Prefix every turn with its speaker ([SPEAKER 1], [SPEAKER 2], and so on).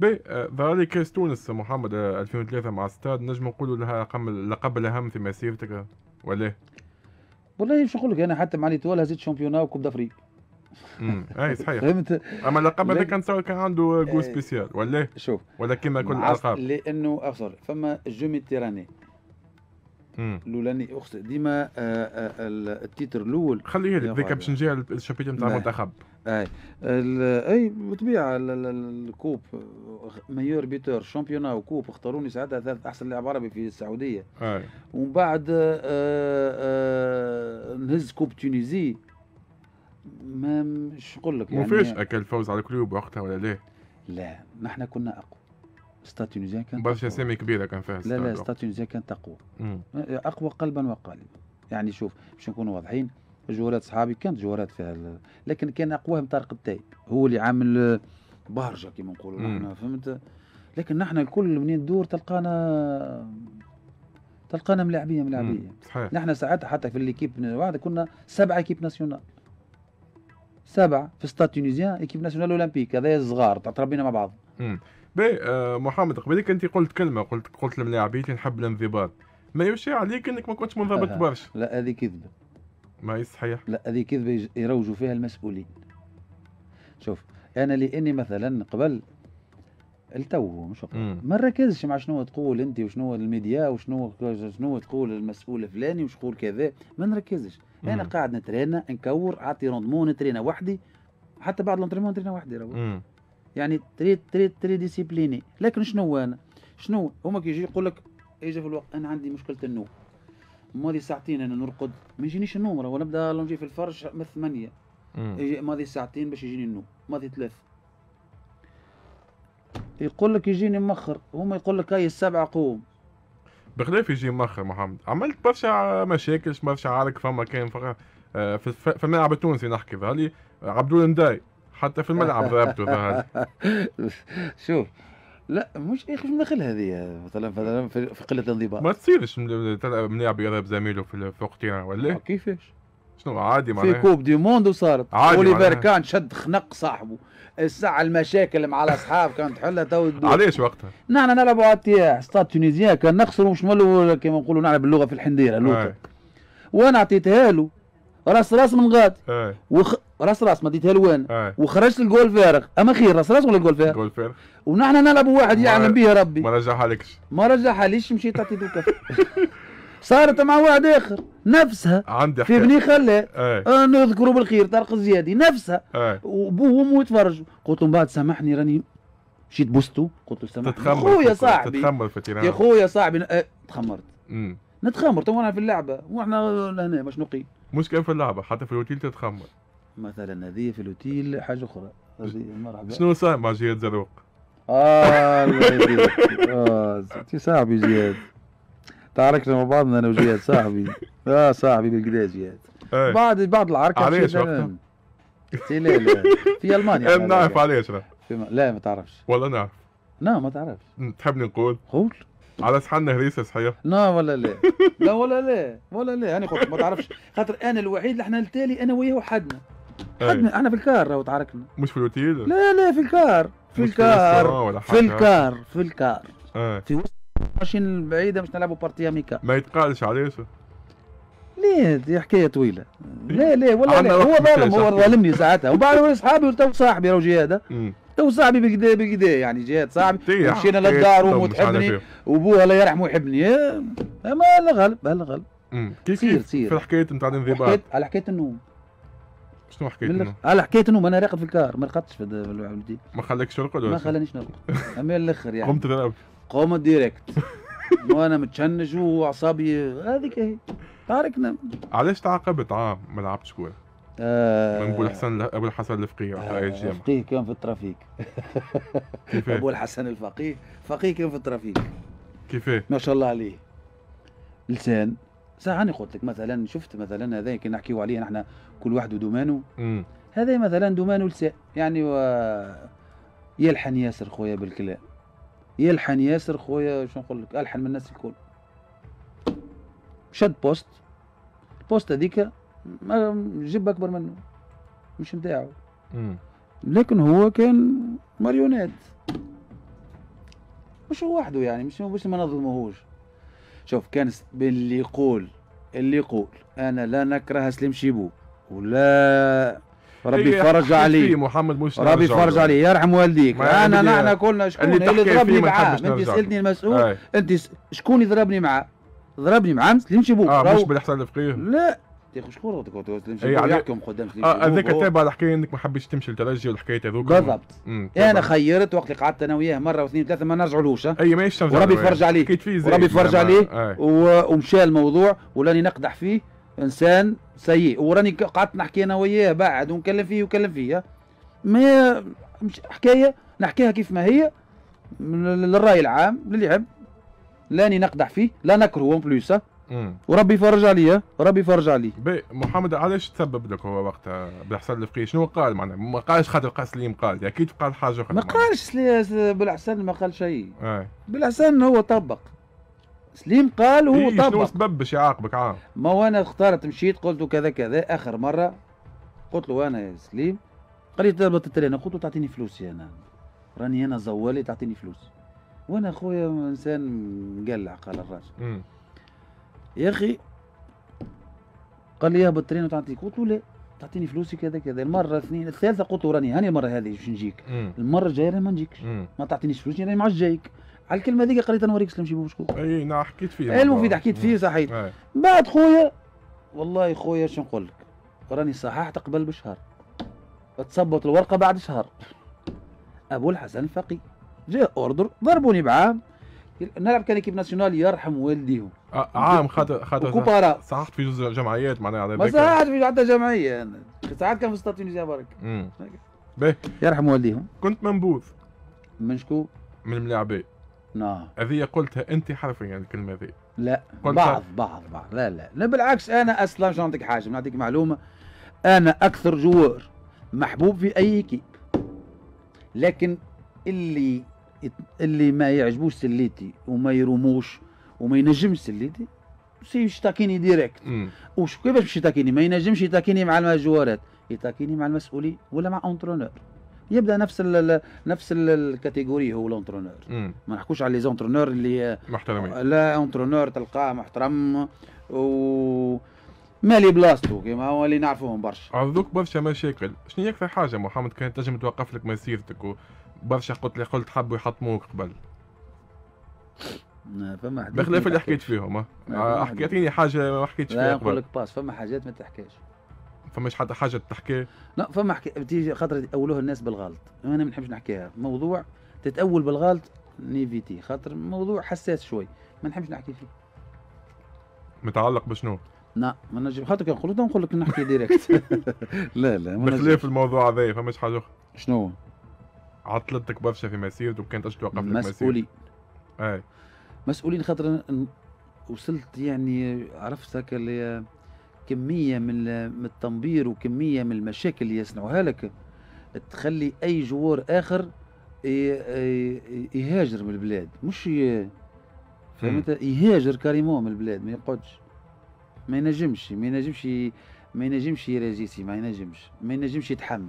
[SPEAKER 1] بي آه، فهذه كاس تونس محمد 2003 آه، مع ستاد نجم نقولوا لها رقم اللقب الاهم في مسيرتك ولا
[SPEAKER 2] والله شو نقول لك انا حتى مع ليتوال هزيت شامبيونا وكوب دافريك
[SPEAKER 1] اي صحيح فهمت اما اللقب هذاك نتصور
[SPEAKER 2] كان عنده جو آه، سبيسيال ولا شوف ولا كيما كل الالقاب لانه افضل فما جو ميتيراني لولاني اخت ديما آه، آه، التيتر الاول خليه لك بيك باش
[SPEAKER 1] نجي الشابيتر نتاع نعم. المنتخب
[SPEAKER 2] اي اي بالطبيعه الكوب ميور بيتور شامبيونا وكوب اختاروني ساعتها ثالث احسن لاعب عربي في السعوديه أي. ومن بعد آه، نهز كوب تونيزي ما مش نقول لك يعني ما فيش اكل فوز على كلوب وقتها ولا ليه؟ لا نحن كنا اقوى ستاد تونيزيان كانت برشا اسامي كبيره كان فيها لا لا ستاد تونيزيان كانت اقوى اقوى قلبا وقالبا يعني شوف باش نكونوا واضحين جوارات صحابي كانت جوارات فيها لكن كان اقواهم طارق التايب هو اللي عامل بارجه كما نقولوا نحن فهمت لكن نحن الكل منين ندور تلقانا تلقانا ملاعبيه ملاعبيه صحيح نحن ساعات حتى في ليكيب واحد كنا سبعه ايكيب ناسيونال سبعه في ستاد تونيزيان ايكيب ناسيونال اولمبيك هذا الصغار تربينا مع بعض
[SPEAKER 1] مم. بي آه محمد قبل انت قلت كلمه قلت قلت لملاعبيتي نحب الانضباط ما يمشي عليك انك ما كنتش منضبط برشا
[SPEAKER 2] لا هذه كذبه ما هي صحيح لا هذه كذبه يروجوا فيها المسؤولين شوف انا لاني مثلا قبل التو مش ما نركزش مع شنو تقول انت وشنو الميديا وشنو شنو تقول المسؤول الفلاني وشقول كذا ما نركزش مم. انا قاعد نترينا نكور اعطي روندمون نترينا وحدي حتى بعد الانترينمون نترينا وحدي يعني تري تري تري ديسيبليني لكن شنو انا شنو هما كيجي يقول لك يجي إيه، في الوقت انا عندي مشكله النوم ماضي ساعتين انا نرقد ما يجينيش النوم راه نبدا لونجي في الفرش من ثمانية ماضي ساعتين باش يجيني النوم ماضي ثلاث يقول لك يجيني مخر هما يقول لك هاي السبعة قوم بخلاف
[SPEAKER 1] يجي مخر محمد عملت برشا مشاكل برشا عارك فما كان فما آه، في الملعب
[SPEAKER 2] التونسي نحكي ظهري عبد
[SPEAKER 1] الله نداي حتى في الملعب ضربته ظهر
[SPEAKER 2] شوف لا مش يا اخي شنو دخل هذه مثلا مثلا في قله الانضباط ما
[SPEAKER 1] تصيرش تلعب ملاعب يضرب زميله في وقتها ولا آه، كيفاش شنو عادي معناها في كوب
[SPEAKER 2] دي موند وصارت عادي اوليفير كان شد خنق صاحبه الساعة المشاكل مع الاصحاب كانت تحلها تو علاش وقتها؟ نحن نلعبوا على التياح ستاد تونيزيان كان نخسروا مش نولوا كما نقولوا نعرف باللغة في الحنديرة آه. وانا عطيتها له راس راس من غاد ايه. وخ... راس راس مديتها ديتها ايه. وخرجت الجول فارغ اما خير راس راس ولا الجول فارغ جول فارغ ونحن نلعبوا واحد يعلم به ربي ما رجعها لكش ما رجعها ليش مشيت تعطي دوكا صارت مع واحد اخر نفسها عندي في بني خلال ايه. نذكره بالخير طارق الزيادي نفسها ايه. وبوه وامه يتفرجوا قلت من بعد سامحني راني مشيت بوستو قلت له سامحني يا خويا صاحبي تتخمر يا خويا صاحبي اه تخمرت نتخمر تو في اللعبه واحنا لهنا باش نقي مش كان في اللعبه حتى في الوتيل تتخمر مثلا هذه في الوتيل حاجه اخرى مرحبا شنو صار مع جهاد زروق؟ اه الله يهديك اه صاحبي جهاد تعاركنا مع بعضنا انا وجهاد صاحبي اه صاحبي بالكدا جهاد إيه. بعد بعد العركه علاش وقتها؟ إيه، لا لا في المانيا إيه، نعرف علاش لا ما تعرفش والله نعرف لا ما تعرفش
[SPEAKER 1] تحبني نقول؟ قول على سحنا هريسه صحيح لا
[SPEAKER 2] ولا لا لا ولا لا ولا لا انا قلت ما تعرفش خاطر انا الوحيد اللي احنا التالي انا وياه وحدنا حدنا احنا في الكار راهو تعاركنا مش في الاوتيل لا لا في الكار في آه، الكار في الكار في الكار في وسط ماشين البعيده مش نلعبوا بارتي اميكا ما يتقالش علاش ليه دي حكايه طويله إيه؟ لا لا ولا لا هو ظالم هو ظالمني ساعتها وبعد اصحابي وتو صاحبي راهو جهاده وصاحبي بقدا بقدا يعني جات صاحبي مشينا إيه، للدار تحبني إيه. وابوها الله يرحمه يحبني ما الغلب الغلب
[SPEAKER 1] كيف سير سير في
[SPEAKER 2] الحكايه نتاع الانضباط حكيت على حكايه النوم شنو حكيت النوم؟ على حكايه النوم انا راقد في الكار ما رقدتش في العبدي ما خلاكش ترقد ما خلانيش نرقد اما الاخر يعني قمت تلعب قمت ديريكت وانا متشنج واعصابي هذيك هي تارك علاش تعاقبت عام آه، ما لعبتش كوره؟ آه من ابو الحسن ابو الحسن الفقيه آه الفقيه كان في الترافيك ابو الحسن الفقيه فقيه كان في الترافيك كيفاه ما شاء الله عليه لسان ساعة أنا قلت لك مثلا شفت مثلا هذا كي نحكيو عليه نحن كل واحد ودومانو هذا مثلا دومانو لسان يعني و... يلحن ياسر خويا بالكلام يلحن ياسر خويا شو نقول لك ألحن من الناس الكل شد بوست بوست هذيك جيب اكبر منه مش نتاعه لكن هو كان ماريونيت مش هو وحده يعني مش مش ما نظلموهوش شوف كان بين اللي يقول اللي يقول انا لا نكره سليم شيبو ولا ربي يفرج عليه محمد مش ربي يفرج عليه يرحم والديك يعني انا نحن كلنا شكون اللي, اللي ضربني معاه انت سالتني المسؤول انت شكون اللي ضربني معاه ضربني معاه سليم شيبو آه مش بالاحسان الفقيه لا تاخذ شكون تمشي إيه، يحكم قدام آه، هذاك تابع
[SPEAKER 1] الحكايه انك ما حبيتش تمشي للترجي والحكايه هذوك بالضبط
[SPEAKER 2] انا خيرت وقت اللي قعدت انا وياه مره واثنين ثلاثه ما نرجعلوش اي ماهيش ترجع وربي يفرج عليه وربي يفرج عليه ومشى الموضوع ولاني نقدح فيه انسان سيء وراني قعدت نحكي انا وياه بعد ونكلم فيه ونكلم فيه ما مش حكايه نحكيها كيف ما هي للراي العام للي يحب لاني نقدح فيه لا نكرهه اون بلوس وربي يفرج عليا ربي يفرج علي بي محمد علاش تسبب لك هو
[SPEAKER 1] وقتها بالحسن الفقي شنو قال معناها ما قالش خاطر قال سليم يعني قال اكيد قال حاجه اخرى ما قالش
[SPEAKER 2] بالحسن ما قال شيء بالحسن هو طبق سليم قال وهو إيه طبق شنو سبب باش يعاقبك عام ما وانا اختارت مشيت قلت كذا كذا اخر مره قلت له انا يا سليم قال لي تضرب التلينا قلت له تعطيني فلوسي انا راني انا زوالي تعطيني فلوس وانا خويا انسان مقلع قال الراجل يا اخي قال لي يا بطرين وتعطيك قلت له لا تعطيني فلوسي كذا كذا المره اثنين الثالثه قلت له راني هاني المره هذه باش نجيك المره الجايه راني ما نجيكش ما تعطينيش فلوسي راني ما عادش جايك على الكلمه هذيك قريت نوريك سلام شيبو شكون اي نعم حكيت فيه إيه، المفيد حكيت فيه صحيت بعد خويا والله خويا شنو نقول لك راني صححت قبل بشهر تصبط الورقه بعد شهر ابو الحسن الفقي جاء اوردر ضربوني بعام نلعب كان ايكيب ناسيونال يرحم والديهم آه، عام خاطر خاطر كوبارا صححت في جمعيات معناها على ما صححت في حتى جمعيه انا ساعات كان في ستاد تونسيا برك باهي يرحم والديهم كنت منبوذ من شكون؟
[SPEAKER 1] من الملاعبين نعم هذه قلتها انت حرفيا يعني الكلمه هذه
[SPEAKER 2] لا بعض بعض بعض لا لا لا بالعكس انا اصلا شو نعطيك حاجه نعطيك معلومه انا اكثر جوار محبوب في اي كيب لكن اللي اللي ما يعجبوش سليتي وما يروموش وما ينجمش سليتي يشتاكيني ديريكت وش كيفاش باش يتاكيني ما ينجمش يتاكيني مع المجوارات يتاكيني مع المسؤولين ولا مع اونترونور يبدا نفس الـ نفس الكاتيجوري هو الاونترونور ما نحكوش على لي زونترونور اللي محترمين لا اونترونور تلقاه محترم و مالي بلاصتو كيما هو اللي نعرفوهم برشا
[SPEAKER 1] عرضوك برشا مشاكل شنو هي اكثر حاجه محمد كانت تنجم توقف لك مسيرتك برشا قلت لي قلت حبوا يحطموك قبل
[SPEAKER 2] فما بخلاف اللي حكيت فيهم اعطيني حاجه ما حكيتش فيها لا نقول لك باس فما حاجات ما تحكيش فماش حتى حاجه تحكي لا فما حكي بتيجي خاطر تاولوها الناس بالغلط انا ما نحبش نحكيها موضوع تتاول بالغلط نيفيتي خاطر موضوع حساس شوي ما نحبش نحكي فيه
[SPEAKER 1] متعلق بشنو؟
[SPEAKER 2] لا ما نجم خاطر كنقولوا نقول لك نحكي ديريكت لا لا بخلاف
[SPEAKER 1] الموضوع هذايا فماش حاجه اخرى شنو؟ هو؟ عطلتك برشا في مسيرتك وكانت توقف لك مسؤولين
[SPEAKER 2] اي مسؤولين خاطر وصلت يعني عرفت هكا اللي كميه من التنبير وكميه من المشاكل اللي يصنعوها لك تخلي اي جوار اخر يهاجر من البلاد مش فهمت يهاجر كاريمون من البلاد ما يقعدش ما ينجمش ما ينجمش ما ينجمش يراجيسي ما ينجمش ما ينجمش يتحمل